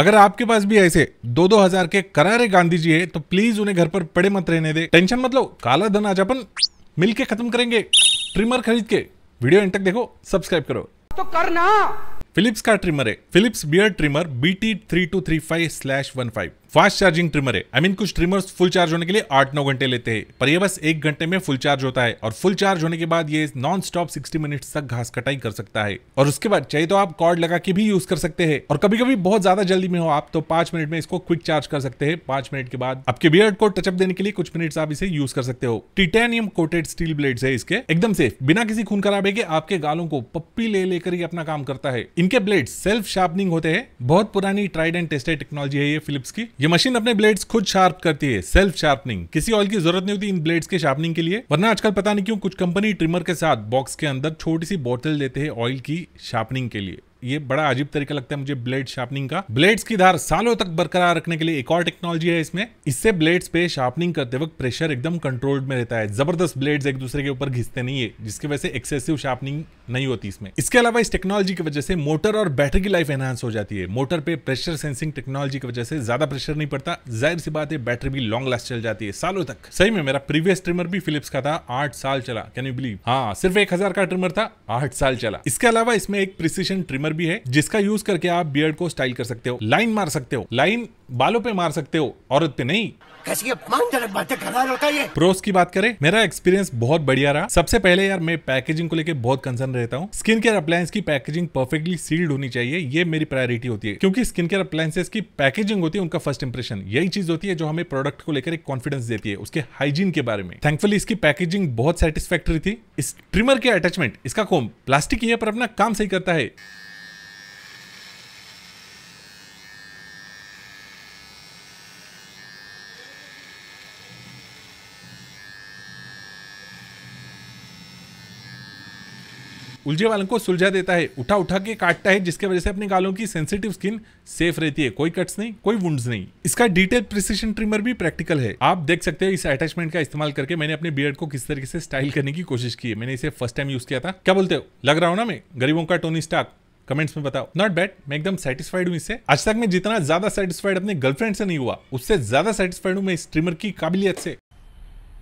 अगर आपके पास भी ऐसे दो दो हजार के करारे गांधी जी है तो प्लीज उन्हें घर पर पड़े मत रहने दे टेंशन मतलब काला धन आज अपन मिलके खत्म करेंगे ट्रिमर खरीद के वीडियो इन तक देखो सब्सक्राइब करो तो करना फिलिप्स का ट्रिमर है Philips beard trimmer B T three two three five slash one five fast charging trimmer है आई मीन कुछ ट्रिमर्स फुल चार्ज होने के लिए आठ नौ घंटे लेते हैं पर ये बस एक घंटे में फुल चार्ज होता है और फुल चार्ज होने के बाद ये नॉन स्टॉप सिक्सटी मिनट्स तक घास कटाई कर सकता है और उसके बाद चाहिए तो आप कॉर्ड लगा के भी यूज कर सकते हैं और कभी कभी बहुत ज्यादा जल्दी में हो आप तो पांच मिनट में इसको क्विक चार्ज कर सकते हैं पांच मिनट के बाद आपके बियर्ड को टचअप देने के लिए कुछ मिनट आप इसे यूज कर सकते हो टिटेनियम कोटेड स्टील ब्लेड है इसके एकदम सेफ बिना किसी खून खराबे के आपके गालों को पप्पी ले लेकर ही अपना काम करता है इनके ब्लेड सेल्फ शार्पनिंग होते हैं बहुत पुरानी ट्राइड एंड टेस्टेड टेक्नोलॉजी है ये फिलिप्स की ये मशीन अपने ब्लेड्स खुद शार्प करती है सेल्फ शार्पनिंग किसी ऑयल की जरूरत नहीं होती इन ब्लेड्स के शार्पनिंग के लिए वरना आजकल पता नहीं क्यों कुछ कंपनी ट्रिमर के साथ बॉक्स के अंदर छोटी सी बोतल देते हैं ऑयल की शार्पनिंग के लिए ये बड़ा अजीब तरीका लगता है मुझे ब्लेड शार्पनिंग का ब्लेड्स की धार सालों तक बरकरार रखने के लिए एक और टेक्नोलॉजी है इसमें इससे ब्लेड्स पे शार्पनिंग करते वक्त प्रेशर एकदम कंट्रोल्ड में रहता है जबरदस्त ब्लेड्स एक दूसरे के ऊपर घिसते नहीं है जिसकी वजह से एक्सेसिव शार्पनिंग नहीं होती इसमें इसके अलावा इस टेक्नोलॉजी की वजह से मोटर और बैटरी की लाइफ एनहांस हो जाती है मोटर पे प्रेशर सेंसिंग टेक्नोलॉजी की वजह से ज्यादा प्रेशर नहीं पड़ता जाहिर सी बात है बैटरी भी लॉन्ग लास्ट चल जाती है सालों तक सही में मेरा प्रीवियस ट्रिमर भी फिलिप्स का था आठ साल चला कैन यू बिलीव हाँ सिर्फ एक का ट्रिमर था आठ साल चला इसके अलावा इसमें एक प्रिसीशन ट्रिमर ट्रिमर भी है जिसका यूज करके आप बियर्ड को स्टाइल कर सकते हो लाइन मार सकते हो लाइन बालों पे मार सकते हो औरत पे नहीं कैसी अपमानजनक बातें कर रहा होता है प्रोस की बात करें मेरा एक्सपीरियंस बहुत बढ़िया रहा सबसे पहले यार मैं पैकेजिंग को लेकर बहुत कंसर्न रहता हूँ स्किन केयर अप्लायंस की पैकेजिंग परफेक्टली सील्ड होनी चाहिए ये मेरी प्रायोरिटी होती है क्योंकि स्किन केयर अप्लायंसेस की पैकेजिंग होती है उनका फर्स्ट इंप्रेशन यही चीज होती है जो हमें प्रोडक्ट को लेकर एक कॉन्फिडेंस देती है उसके हाइजीन के बारे में थैंकफुली इसकी पैकेजिंग बहुत सेटिस्फेक्ट्री थी इस ट्रिमर के अटैचमेंट इसका कोम प्लास्टिक ही है पर अपना काम सही करता है उलझे वालों को सुलझा देता है उठा उठा के काटता है जिसके वजह से अपने गालों की सेंसिटिव स्किन सेफ रहती है कोई कट्स नहीं कोई वुंड्स नहीं इसका डिटेल प्रिसीशन ट्रिमर भी प्रैक्टिकल है आप देख सकते हो इस अटैचमेंट का इस्तेमाल करके मैंने अपने बियर्ड को किस तरीके से स्टाइल करने की कोशिश की है मैंने इसे फर्स्ट टाइम यूज किया था क्या बोलते हो लग रहा हो ना मैं गरीबों का टोनी स्टाक कमेंट्स में बताओ नॉट बैड मैं एकदम सेटिस्फाइड हूँ इससे आज तक मैं जितना ज्यादा सेटिस्फाइड अपने गर्लफ्रेंड से नहीं हुआ उससे ज्यादा सेटिस्फाइड हूँ मैं इस ट्रिमर की काबिलियत से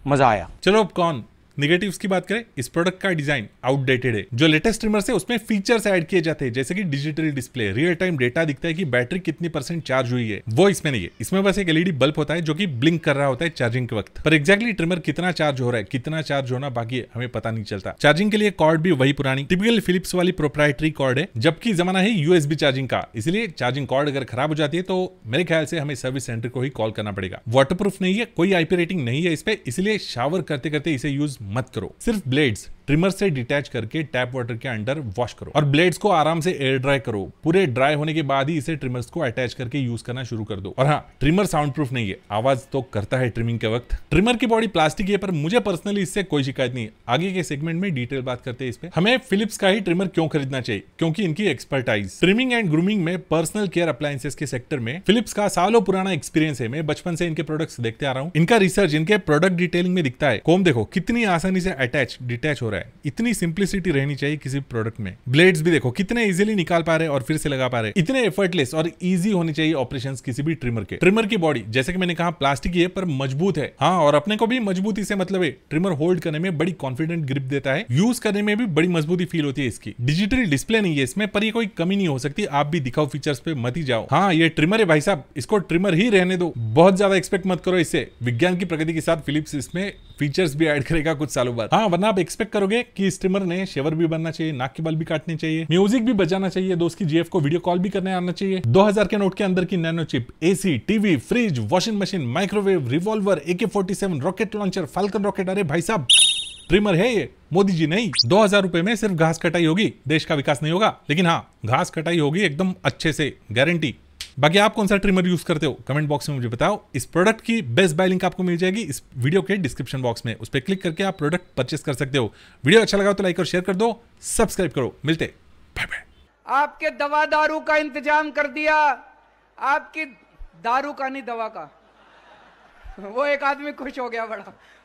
मजा आया चलो अब कौन निगेटिव की बात करें इस प्रोडक्ट का डिजाइन आउटडेटेड है जो लेटेस्ट ट्रिमर है उसमें फीचर्स ऐड किए जाते हैं जैसे कि digital display real time data दिखता है कि बैटरी कितनी परसेंट चार्ज हुई है वो इसमें नहीं है इसमें बस एक एलईडी बल्ब होता है जो कि ब्लिंक कर रहा होता है चार्जिंग के वक्त पर एक्जैक्टली ट्रिमर कितना चार्ज हो रहा है कितना चार्ज होना बाकी हमें पता नहीं चलता चार्जिंग के लिए कॉर्ड भी वही पुरानी टिपिकल फिलिप्स वाली प्रोप्राइटरी कॉर्ड है जबकि जमाना है यूएसबी चार्जिंग का इसलिए चार्जिंग कॉर्ड अगर खराब हो जाती है तो मेरे ख्याल से हमें सर्विस सेंटर को ही कॉल करना पड़ेगा वाटरप्रूफ नहीं है कोई आईपी रेटिंग नहीं है इस पर इसलिए शावर करते करते इसे यूज मत करो सिर्फ ब्लेड्स ट्रिमर से डिटैच करके टैप वाटर के अंडर वॉश करो और ब्लेड्स को आराम से एयर ड्राई करो पूरे ड्राई होने के बाद ही इसे ट्रिमर्स को अटैच करके यूज करना शुरू कर दो और हाँ ट्रिमर साउंड प्रूफ नहीं है आवाज तो करता है ट्रिमिंग के वक्त ट्रिमर की बॉडी प्लास्टिक है पर मुझे पर्सनली इससे कोई शिकायत नहीं आगे के सेगमेंट में डिटेल बात करते हैं इस पे हमें फिलिप्स का ही ट्रिमर क्यों खरीदना चाहिए क्योंकि इनकी एक्सपर्टाइज ट्रिमिंग एंड ग्रूमिंग में पर्सनल केयर अप्लायसेस के सेक्टर में फिलिप्स का सालों पुराना एक्सपीरियंस है मैं बचपन से इनके प्रोडक्ट्स देखते आ रहा हूँ इनका रिसर्च इनके प्रोडक्ट डिटेलिंग में दिखता है कोम देखो कितनी आसानी से अटैच डिटैच हो रहा है रहा है इतनी सिंप्लिसिटी रहनी चाहिए किसी प्रोडक्ट में ब्लेड्स भी देखो कितने इजिली निकाल पा रहे और फिर से लगा पा रहे इतने एफर्टलेस और इजी होनी चाहिए ऑपरेशन किसी भी ट्रिमर के ट्रिमर की बॉडी जैसे कि मैंने कहा प्लास्टिक ही है पर मजबूत है हाँ और अपने को भी मजबूती से मतलब है ट्रिमर होल्ड करने में बड़ी कॉन्फिडेंट ग्रिप देता है यूज करने में भी बड़ी मजबूती फील होती है इसकी डिजिटल डिस्प्ले नहीं है इसमें पर ये कोई कमी नहीं हो सकती आप भी दिखाओ फीचर्स पे मत ही जाओ हाँ ये ट्रिमर है भाई साहब इसको ट्रिमर ही रहने दो बहुत ज्यादा एक्सपेक्ट मत करो इससे विज्ञान की प्रगति के साथ फिलिप्स इसमें फीचर्स भी ऐड करेगा कुछ सालों बाद हाँ वरना आप एक्सपेक्ट करोगे कि स्ट्रीमर ने शेवर भी बनना चाहिए नाक के बाल भी काटने चाहिए म्यूजिक भी बजाना चाहिए दोस्त तो की जीएफ को वीडियो कॉल भी करने आना चाहिए 2000 के नोट के अंदर की nano chip AC TV fridge washing machine microwave revolver AK rocket launcher Falcon rocket अरे भाई साहब ट्रिमर है ये मोदी जी नहीं दो हजार रूपए में सिर्फ घास कटाई होगी देश का विकास नहीं होगा लेकिन हाँ घास कटाई होगी एकदम अच्छे से गारंटी बाकी आप कौन सा ट्रिमर यूज़ करते हो कमेंट बॉक्स में मुझे बताओ इस प्रोडक्ट की बेस्ट बाय लिंक आपको मिल जाएगी इस वीडियो के डिस्क्रिप्शन बॉक्स में उस पर क्लिक करके आप प्रोडक्ट परचेस कर सकते हो वीडियो अच्छा लगा तो लाइक और शेयर कर दो सब्सक्राइब करो मिलते बाय बाय आपके दवा दारू का इंतजाम कर दिया आपकी दारू का नहीं दवा का वो एक आदमी खुश हो गया बड़ा